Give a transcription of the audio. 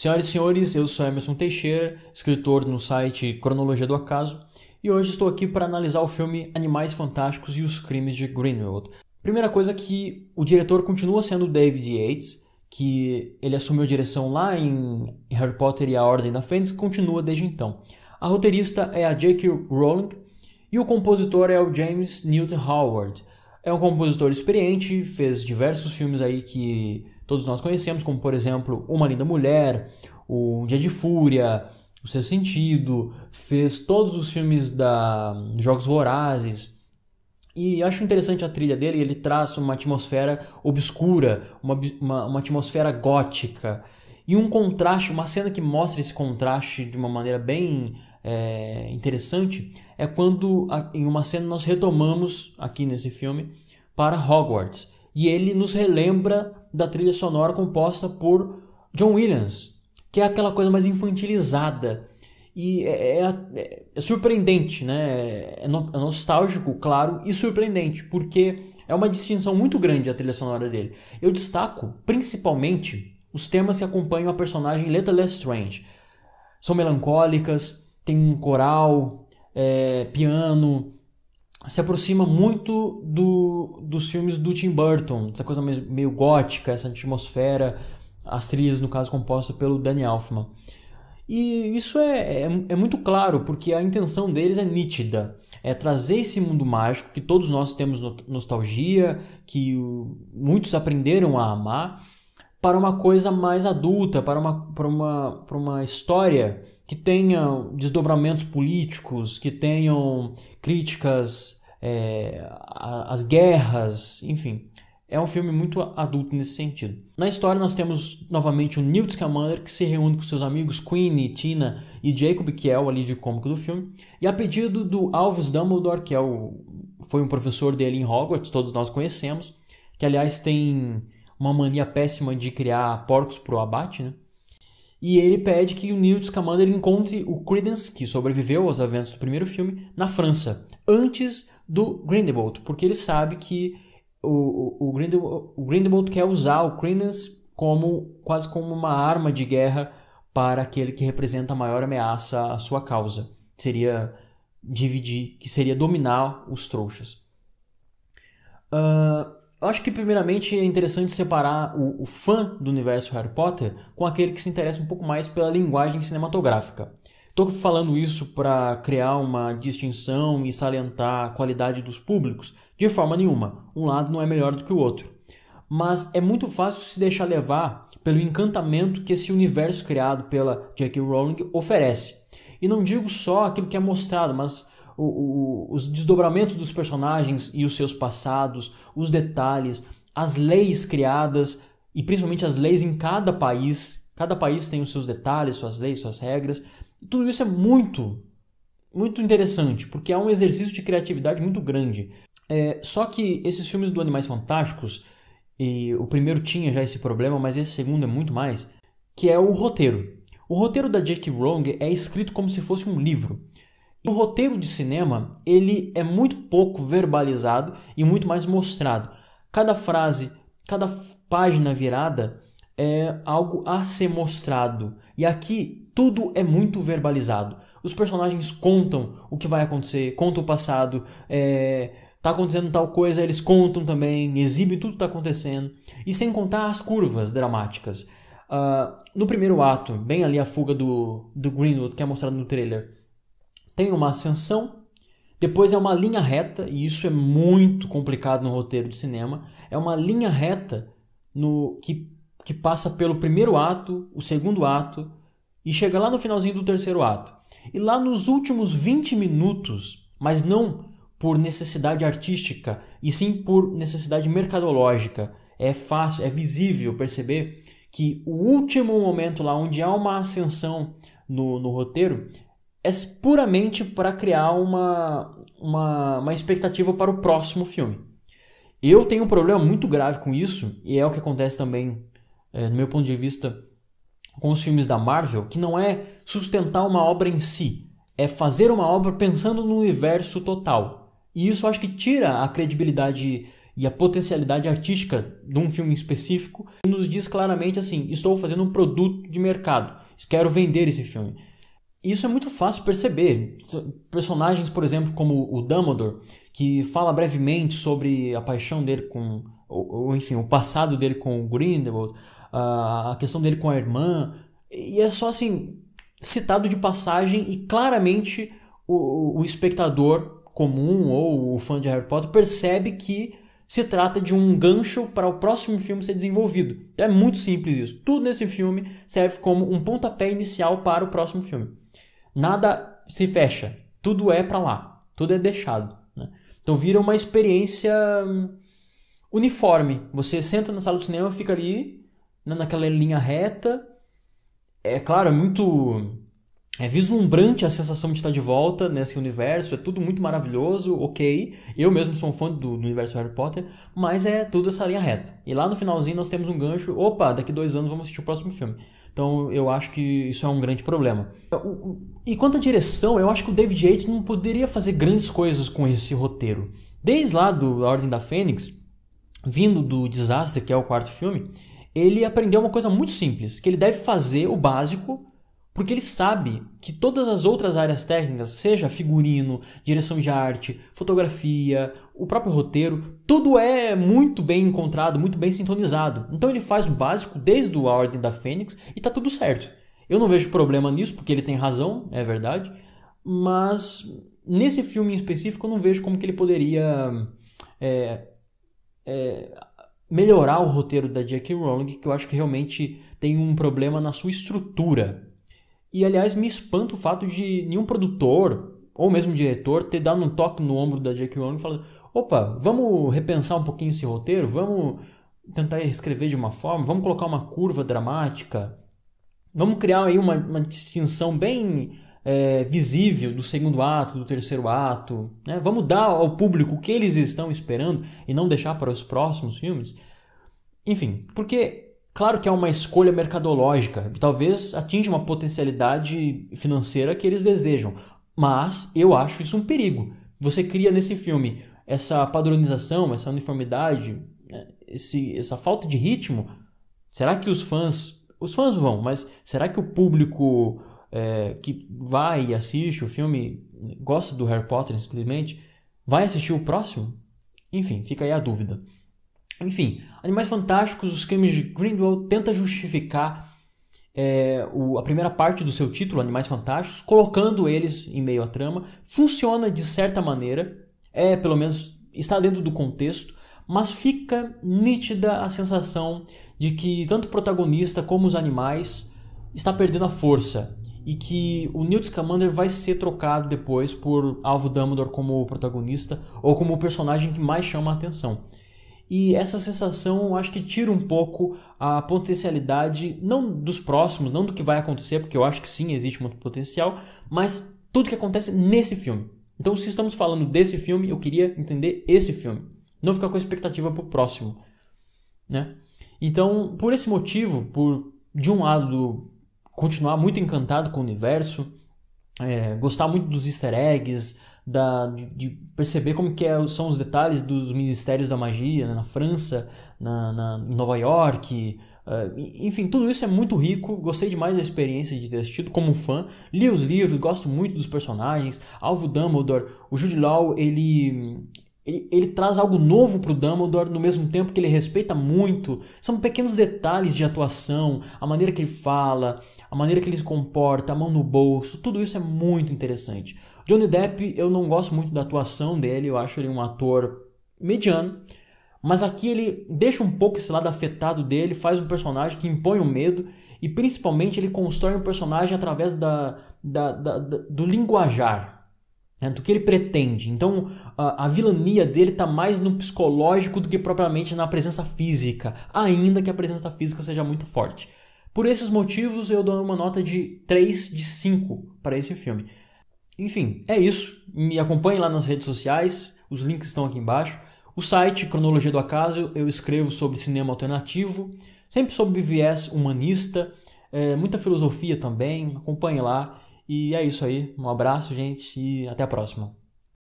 Senhoras e senhores, eu sou Emerson Teixeira, escritor no site Cronologia do Acaso, e hoje estou aqui para analisar o filme Animais Fantásticos e os Crimes de Greenwald. Primeira coisa que o diretor continua sendo David Yates, que ele assumiu a direção lá em Harry Potter e a Ordem da Fênix, continua desde então. A roteirista é a J.K. Rowling e o compositor é o James Newton Howard. É um compositor experiente, fez diversos filmes aí que todos nós conhecemos, como por exemplo Uma Linda Mulher, O um Dia de Fúria, O Seu Sentido, fez todos os filmes da Jogos Vorazes. E acho interessante a trilha dele, ele traz uma atmosfera obscura, uma, uma, uma atmosfera gótica. E um contraste, uma cena que mostra esse contraste de uma maneira bem é, interessante, é quando em uma cena nós retomamos, aqui nesse filme, para Hogwarts. E ele nos relembra da trilha sonora composta por John Williams, que é aquela coisa mais infantilizada. E é, é, é, é surpreendente, né? É, no, é nostálgico, claro, e surpreendente, porque é uma distinção muito grande a trilha sonora dele. Eu destaco principalmente os temas que acompanham a personagem Leta Lestrange. São melancólicas, tem um coral, é, piano, se aproxima muito do, dos filmes do Tim Burton, essa coisa meio, meio gótica, essa atmosfera, as trilhas, no caso, composta pelo Danny Elfman. E isso é, é, é, muito claro, porque a intenção deles é nítida. É trazer esse mundo mágico que todos nós temos no, nostalgia, que o, muitos aprenderam a amar, para uma coisa mais adulta, para uma, para uma, para uma história que tenha desdobramentos políticos, que tenham críticas é, às guerras, enfim. É um filme muito adulto nesse sentido. Na história, nós temos novamente o Newt Scamander, que se reúne com seus amigos Queenie, Tina e Jacob, que é o alívio cômico do filme, e a pedido do Alves Dumbledore, que é o, foi um professor dele em Hogwarts, todos nós conhecemos, que aliás tem uma mania péssima de criar porcos para o abate, né? E ele pede que o Newt Scamander encontre o Credence, que sobreviveu aos eventos do primeiro filme, na França, antes do Grindelwald, porque ele sabe que o, o, o, Grindelwald, o Grindelwald quer usar o Credence como quase como uma arma de guerra para aquele que representa a maior ameaça à sua causa. Seria dividir, que seria dominar os trouxas. Uh, eu acho que primeiramente é interessante separar o, o, fã do universo Harry Potter com aquele que se interessa um pouco mais pela linguagem cinematográfica. Estou falando isso para criar uma distinção e salientar a qualidade dos públicos, de forma nenhuma. Um lado não é melhor do que o outro. Mas é muito fácil se deixar levar pelo encantamento que esse universo criado pela J.K. Rowling oferece. E não digo só aquilo que é mostrado, mas o, o, os desdobramentos dos personagens e os seus passados, os detalhes, as leis criadas e principalmente as leis em cada país. Cada país tem os seus detalhes, suas leis, suas regras. E tudo isso é muito, muito interessante, porque é um exercício de criatividade muito grande. É, só que esses filmes do Animais Fantásticos, e o primeiro tinha já esse problema, mas esse segundo é muito mais, que é o roteiro. O roteiro da Jake Rowling é escrito como se fosse um livro. O roteiro de cinema, ele é muito pouco verbalizado e muito mais mostrado. Cada frase, cada página virada é algo a ser mostrado. E aqui tudo é muito verbalizado. Os personagens contam o que vai acontecer, contam o passado, é, tá acontecendo tal coisa, eles contam também, exibem tudo que tá acontecendo. E sem contar as curvas dramáticas. Uh, no primeiro ato, bem ali a fuga do, do Greenwood, que é mostrado no trailer, tem uma ascensão, depois é uma linha reta, e isso é muito complicado no roteiro de cinema, é uma linha reta no que, que passa pelo primeiro ato, o segundo ato, e chega lá no finalzinho do terceiro ato. E lá nos últimos 20 minutos, mas não por necessidade artística, e sim por necessidade mercadológica, é fácil, é visível perceber que o último momento lá onde há uma ascensão no, no roteiro é puramente para criar uma, uma, uma expectativa para o próximo filme. Eu tenho um problema muito grave com isso, e é o que acontece também, é, no meu ponto de vista, com os filmes da Marvel, que não é sustentar uma obra em si, é fazer uma obra pensando no universo total. E isso acho que tira a credibilidade e a potencialidade artística de um filme específico, e nos diz claramente assim: estou fazendo um produto de mercado, quero vender esse filme. Isso é muito fácil perceber. Personagens, por exemplo, como o Dumbledore, que fala brevemente sobre a paixão dele com, ou, ou enfim, o passado dele com o Grindelwald, a questão dele com a irmã, e é só assim, citado de passagem e claramente o, o espectador comum ou o fã de Harry Potter percebe que se trata de um gancho para o próximo filme ser desenvolvido. É muito simples isso. Tudo nesse filme serve como um pontapé inicial para o próximo filme. Nada se fecha, tudo é para lá, tudo é deixado. Né? Então vira uma experiência hum, uniforme. Você senta na sala do cinema, fica ali né, naquela linha reta. É claro, é muito é vislumbrante a sensação de estar de volta nesse universo, é tudo muito maravilhoso, ok. Eu mesmo sou um fã do, do universo Harry Potter, mas é tudo essa linha reta. E lá no finalzinho nós temos um gancho, opa, daqui dois anos vamos assistir o próximo filme. Então eu acho que isso é um grande problema. E quanto à direção, eu acho que o David Yates não poderia fazer grandes coisas com esse roteiro. Desde lá do A Ordem da Fênix, vindo do Desastre, que é o quarto filme, ele aprendeu uma coisa muito simples, que ele deve fazer o básico porque ele sabe que todas as outras áreas técnicas, seja figurino, direção de arte, fotografia, o próprio roteiro, tudo é muito bem encontrado, muito bem sintonizado. Então ele faz o básico desde a Ordem da Fênix e tá tudo certo. Eu não vejo problema nisso, porque ele tem razão, é verdade, mas nesse filme em específico eu não vejo como que ele poderia é, é, melhorar o roteiro da Jackie Rowling, que eu acho que realmente tem um problema na sua estrutura e aliás, me espanta o fato de nenhum produtor ou mesmo diretor ter dado um toque no ombro da Jake Rowling falando: opa, vamos repensar um pouquinho esse roteiro, vamos tentar escrever de uma forma, vamos colocar uma curva dramática, vamos criar aí uma, uma distinção bem é, visível do segundo ato, do terceiro ato, né? vamos dar ao público o que eles estão esperando e não deixar para os próximos filmes. Enfim, porque Claro que é uma escolha mercadológica, talvez atinja uma potencialidade financeira que eles desejam, mas eu acho isso um perigo. Você cria nesse filme essa padronização, essa uniformidade, né, esse, essa falta de ritmo. Será que os fãs. Os fãs vão, mas será que o público é, que vai e assiste o filme, gosta do Harry Potter simplesmente, vai assistir o próximo? Enfim, fica aí a dúvida. Enfim, Animais Fantásticos, os crimes de Grindelwald tenta justificar é, o, a primeira parte do seu título, Animais Fantásticos, colocando eles em meio à trama. Funciona de certa maneira, é pelo menos está dentro do contexto, mas fica nítida a sensação de que tanto o protagonista como os animais está perdendo a força e que o Newt Scamander vai ser trocado depois por Alvo Dumbledore como protagonista ou como o personagem que mais chama a atenção e essa sensação acho que tira um pouco a potencialidade, não dos próximos, não do que vai acontecer, porque eu acho que sim existe muito potencial, mas tudo que acontece nesse filme. Então, se estamos falando desse filme, eu queria entender esse filme, não ficar com expectativa pro próximo, né? Então, por esse motivo, por de um lado continuar muito encantado com o universo, é, gostar muito dos Easter eggs, da, de, de, perceber como que é, são os detalhes dos ministérios da magia né, na França, na, na em Nova York, uh, enfim, tudo isso é muito rico. Gostei demais da experiência de ter assistido como fã. Li os livros, gosto muito dos personagens. Alvo Dumbledore, o Jude Law, ele, ele, ele, traz algo novo para o Dumbledore no mesmo tempo que ele respeita muito. São pequenos detalhes de atuação, a maneira que ele fala, a maneira que ele se comporta, a mão no bolso, tudo isso é muito interessante. Johnny Depp, eu não gosto muito da atuação dele, eu acho ele um ator mediano. Mas aqui ele deixa um pouco esse lado afetado dele, faz um personagem que impõe o um medo e principalmente ele constrói um personagem através da, da, da, da do linguajar, né, do que ele pretende. Então a, a vilania dele está mais no psicológico do que propriamente na presença física, ainda que a presença física seja muito forte. Por esses motivos, eu dou uma nota de 3 de 5 para esse filme. Enfim, é isso. Me acompanhe lá nas redes sociais, os links estão aqui embaixo. O site Cronologia do Acaso, eu escrevo sobre cinema alternativo, sempre sobre viés humanista, é, muita filosofia também. Acompanhe lá. E é isso aí. Um abraço, gente, e até a próxima.